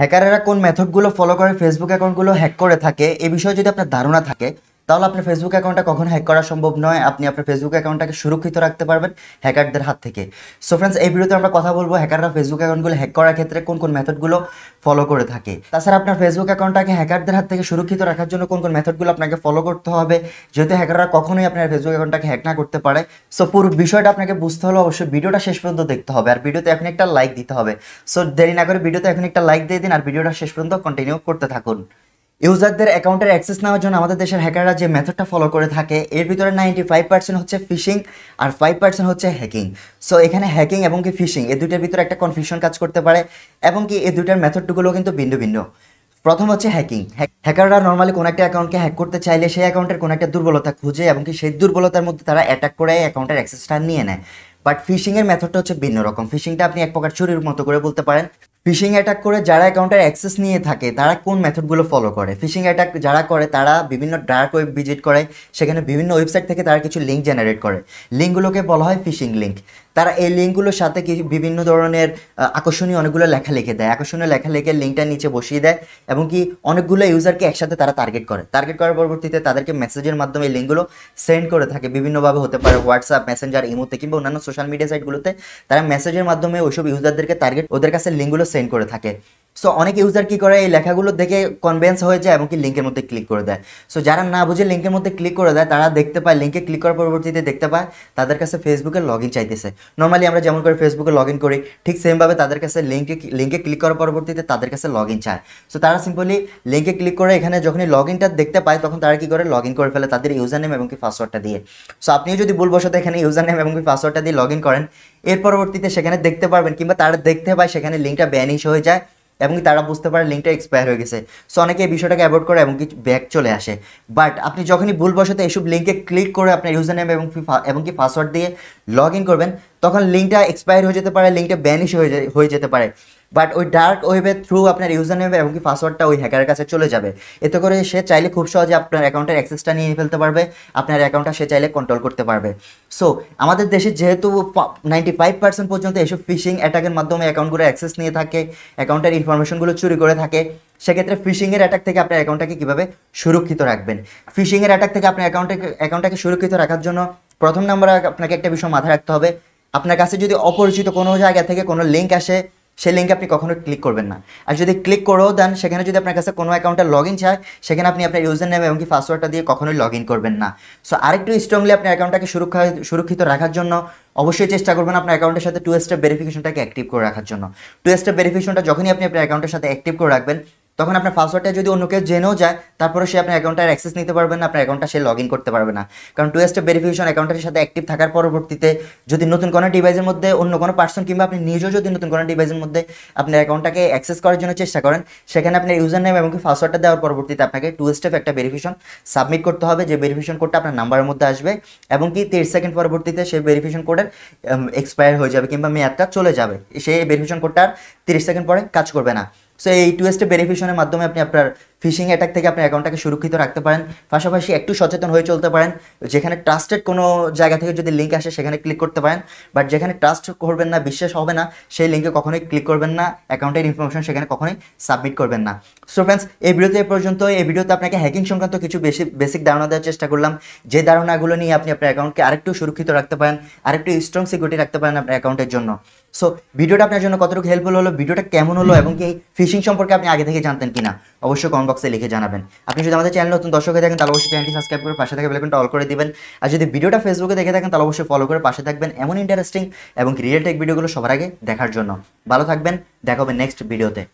হ্যাকারেরা কোন মেথডগুলো ফলো করে ফেসবুক অ্যাকাউন্টগুলো হ্যাক করে থাকে এ বিষয়ে যদি আপনার ধারণা থাকে তাহলে আপনার ফেসবুক অ্যাকাউন্টটা কখন হ্যাক করা সম্ভব নয় আপনি আপনার ফেসবুক অ্যাকাউন্টটাকে সুরক্ষিত রাখতে পারবেন হ্যাকারদের হাত থেকে সো ফ্রেন্ডস এই ভিডিওতে আমরা কথা বলবো হ্যাকাররা ফেসবুক অ্যাকাউন্টগুলো হ্যাক করার ক্ষেত্রে কোন কোন মেথডগুলো ফলো করে থাকে তাছাড়া আপনার ফেসবুক অ্যাকাউন্টটাকে হ্যাকারদের হাত থেকে সুরক্ষিত রাখার জন্য কোন কোন মেথডগুলো আপনাকে ফলো করতে হবে যেহেতু হ্যাকাররা কখনোই আপনার ফেসবুক অ্যাকাউন্টটাকে হ্যাক না করতে পারে সো পুরো বিষয়টা আপনাকে বুঝতে হলে অবশ্যই ভিডিওটা শেষ পর্যন্ত দেখতে হবে আর ভিডিওতে এখন একটা লাইক দিতে হবে সো দেরি না করে ভিডিওতে এখন একটা লাইক দিয়ে দিন আর ভিডিওটা শেষ পর্যন্ত কন্টিনিউ করতে থাকুন ইউজারদের অ্যাকাউন্টের অ্যাক্সেস নেওয়ার জন্য আমাদের দেশের হ্যাকাররা যে মেথডটা ফলো করে থাকে এর ভিতরে নাইনটি ফাইভ পার্সেন্ট হচ্ছে ফিশিং আর ফাইভ পার্সেন্ট হচ্ছে হ্যাকিং সো এখানে হ্যাকিং এবং কি ফিশিং এই দুইটার ভিতরে একটা কনফিউশন কাজ করতে পারে এবং কি এই দুইটার মেথডগুলো কিন্তু ভিন্ন ভিন্ন প্রথম হচ্ছে হ্যাকিং হ্যাকাররা নর্মালি কোনো একটা অ্যাকাউন্টকে হ্যাক করতে চাইলে সেই অ্যাকাউন্টের কোনো একটা দুর্বলতা খুঁজে এবং কি সেই দুর্বলতার মধ্যে তারা অ্যাটাক করে অ্যাকাউন্টের অ্যাক্সেসটা নিয়ে নেয় বাট ফিশিংয়ের মেথডটা হচ্ছে ভিন্ন রকম ফিশিংটা আপনি এক প্রকার চুরির মতো করে বলতে পারেন ফিশিং অ্যাটাক করে যারা অ্যাকাউন্টের অ্যাক্সেস নিয়ে থাকে তারা কোন মেথডগুলো ফলো করে ফিশিং অ্যাটাক যারা করে তারা বিভিন্ন ডার্ক ওয়েব ভিজিট করে সেখানে বিভিন্ন ওয়েবসাইট থেকে তারা কিছু লিঙ্ক জেনারেট করে লিঙ্কগুলোকে বলা হয় ফিশিং লিঙ্ক তারা এই লিঙ্কগুলোর সাথে কি বিভিন্ন ধরনের আকর্ষণীয় অনেকগুলো লেখা লিখে দেয় আকর্ষণীয় লেখা লিখে লিঙ্কটা নিচে বসিয়ে দেয় এবং কি অনেকগুলো ইউজারকে একসাথে তারা টার্গেট করে টার্গেট করার পরবর্তীতে তাদেরকে মেসেজের মাধ্যমে এই লিঙ্কগুলো সেন্ড করে থাকে বিভিন্নভাবে হতে পারে হোয়াটসঅ্যাপ মেসেঞ্জার ইমোতে কিংবা অন্যান্য সোশ্যাল মিডিয়া সাইটগুলোতে তারা মেসেজের মাধ্যমে ওইসব ইউজারদেরকে টার্গেট ওদের কাছে লিঙ্কগুলো সেন্ড করে থাকে সো অনেক ইউজার কী করে এই লেখাগুলো দেখে কনভেন্স হয়ে যায় এবং কি লিঙ্কের মধ্যে ক্লিক করে দেয় সো যারা না বুঝে লিঙ্কের মধ্যে ক্লিক করে দেয় তারা দেখতে পায় লিঙ্কে ক্লিক করার পরবর্তীতে দেখতে পায় তাদের কাছে ফেসবুকের লগ ইন চাইতেছে নর্মালি আমরা যেমন করে ফেসবুকে লগ ইন করি ঠিক সেমভাবে তাদের কাছে লিঙ্কে লিঙ্কে ক্লিক করার পরবর্তীতে তাদের কাছে লগ ইন চায় সো তারা সিম্পলি লিঙ্কে ক্লিক করে এখানে যখনই লগ ইনটা দেখতে পায় তখন তারা কী করে লগ ইন করে ফেলে তাদের ইউজার নেম এবং কি পাসওয়ার্ডটা দিয়ে সো আপনিও যদি ভুলবশত এখানে ইউজার নেম এবং কি পাসওয়ার্ডটা দিয়ে লগ ইন করেন এর পরবর্তীতে সেখানে দেখতে পারবেন কিংবা তারা দেখতে পায় সেখানে লিঙ্কটা ব্যানিশ হয়ে যায় এবং তারা বুঝতে পারে লিঙ্কটা এক্সপায়ার হয়ে গেছে সো অনেকে এই বিষয়টাকে অ্যাভয়েড করে এবং কিছু ব্যাক চলে আসে বাট আপনি যখনই ভুলবশত এইসব লিঙ্কে ক্লিক করে আপনার ইউজার নেম এবং এবং কি পাসওয়ার্ড দিয়ে লগ ইন করবেন তখন লিঙ্কটা এক্সপায়ার হয়ে যেতে পারে লিঙ্কটা ব্যানিশ হয়ে হয়ে যেতে পারে বাট ওই ডার্ক ওয়েবের থ্রু আপনার ইউজার নেবে এবং কি পাসওয়ার্ডটা ওই হ্যাকারের কাছে চলে যাবে এতে করে সে চাইলে খুব সহজে আপনার অ্যাকাউন্টের অ্যাক্সেসটা নিয়ে ফেলতে পারবে আপনার অ্যাকাউন্টটা সে চাইলে কন্ট্রোল করতে পারবে সো আমাদের দেশে যেহেতু নাইনটি ফাইভ পার্সেন্ট পর্যন্ত এসব ফিশিং অ্যাটাকের মাধ্যমে অ্যাকাউন্টগুলো অ্যাক্সেস নিয়ে থাকে অ্যাকাউন্টের ইনফরমেশনগুলো চুরি করে থাকে সেক্ষেত্রে ফিশিংয়ের অ্যাটাক থেকে আপনার অ্যাকাউন্টটাকে কীভাবে সুরক্ষিত রাখবেন ফিশিংয়ের অ্যাটাক থেকে আপনার অ্যাকাউন্টে অ্যাকাউন্টটাকে সুরক্ষিত রাখার জন্য প্রথম নাম্বার আপনাকে একটা বিষয় মাথায় রাখতে হবে আপনার কাছে যদি অপরিচিত কোনো জায়গা থেকে কোনো লিঙ্ক আসে সেই লিঙ্কে আপনি কখনো ক্লিক করবেন না আর যদি ক্লিক করো দেন সেখানে যদি আপনার কাছে কোনো অ্যাকাউন্টে লগ ইন চায় সেখানে আপনি আপনার ইউজার নেম এবং কি পাসওয়ার্ডটা দিয়ে কখনোই লগ ইন করবেন না সো আরেকটু স্ট্রংলি আপনার অ্যাকাউন্টটাকে সুরক্ষা সুরক্ষিত রাখার জন্য অবশ্যই চেষ্টা করবেন আপনার অ্যাকাউন্টের সাথে টু স্টেপ ভেরিফিকেশনটাকে অ্যাক্টিভ করে রাখার জন্য টু স্টেপ ভেরিফিকেশনটা যখনই আপনি আপনার অ্যাকাউন্টের সাথে অ্যাক্টিভ করে রাখবেন তখন আপনার পাসওয়ার্ডটা যদি অন্য কেউ জেনেও যায় তারপরে সে আপনার অ্যাকাউন্টের অ্যাক্সেস নিতে পারবে না আপনার অ্যাকাউন্টটা সে লগ ইন করতে পারবে না কারণ টু স্টেপ ভেরিফিকেশন অ্যাকাউন্টের সাথে অ্যাক্টিভ থাকার পরবর্তীতে যদি নতুন কোনো ডিভাইসের মধ্যে অন্য কোনো পার্সন কিংবা আপনি নিজেও যদি নতুন কোনো ডিভাইসের মধ্যে আপনার অ্যাকাউন্টটাকে অ্যাক্সেস করার জন্য চেষ্টা করেন সেখানে আপনার ইউজার নেম এবং পাসওয়ার্ডটা দেওয়ার পরবর্তীতে আপনাকে টু স্টেপ একটা ভেরিফিকেশন সাবমিট করতে হবে যে ভেরিফিকেশন কোডটা আপনার নাম্বারের মধ্যে আসবে এবং কি তিরিশ সেকেন্ড পরবর্তীতে সেই ভেরিফিকেশন কোডের এক্সপায়ার হয়ে যাবে কিংবা মেয়াদটা চলে যাবে সেই ভেরিফিকেশন কোডটা আর তিরিশ সেকেন্ড পরে কাজ করবে না সো এই টু স্টেপ ভেরিফিকেশনের মাধ্যমে আপনি আপনার ফিশিং অ্যাটাক থেকে আপনি অ্যাকাউন্টটাকে সুরক্ষিত রাখতে পারেন পাশাপাশি একটু সচেতন হয়ে চলতে পারেন যেখানে ট্রাস্টেড কোনো জায়গা থেকে যদি লিঙ্ক আসে সেখানে ক্লিক করতে পারেন বাট যেখানে ট্রাস্ট করবেন না বিশ্বাস হবে না সেই লিঙ্কে কখনোই ক্লিক করবেন না অ্যাকাউন্টের ইনফরমেশন সেখানে কখনোই সাবমিট করবেন না সো ফ্রেন্ডস এই ভিডিওতে পর্যন্ত এই ভিডিওতে আপনাকে হ্যাকিং সংক্রান্ত কিছু বেশি বেসিক ধারণা দেওয়ার চেষ্টা করলাম যে ধারণাগুলো নিয়ে আপনি আপনার অ্যাকাউন্টকে আরেকটু সুরক্ষিত রাখতে পারেন আরেকটু স্ট্রং সিকিউরিটি রাখতে পারেন আপনার অ্যাকাউন্টের জন্য সো ভিডিওটা আপনার জন্য কতটুকু হেল্পফুল হলো ভিডিওটা কেমন হলো এবং কি ফিশিং সম্পর্কে আপনি আগে থেকে জানতেন কিনা অবশ্যই কমেন্ট বক্সে লিখে জানাবেন আপনি যদি আমাদের চ্যানেল নতুন দর্শক হয়ে থাকেন তাহলে অবশ্যই চ্যানেলটি সাবস্ক্রাইব করে পাশে থাকা বেলকনটা অল করে দিবেন আর যদি ভিডিওটা ফেসবুকে দেখে থাকেন তাহলে অবশ্যই ফলো করে পাশে থাকবেন এমন ইন্টারেস্টিং এবং রিয়েল টেক ভিডিওগুলো সবার আগে দেখার জন্য ভালো থাকবেন দেখাবেন নেক্সট ভিডিওতে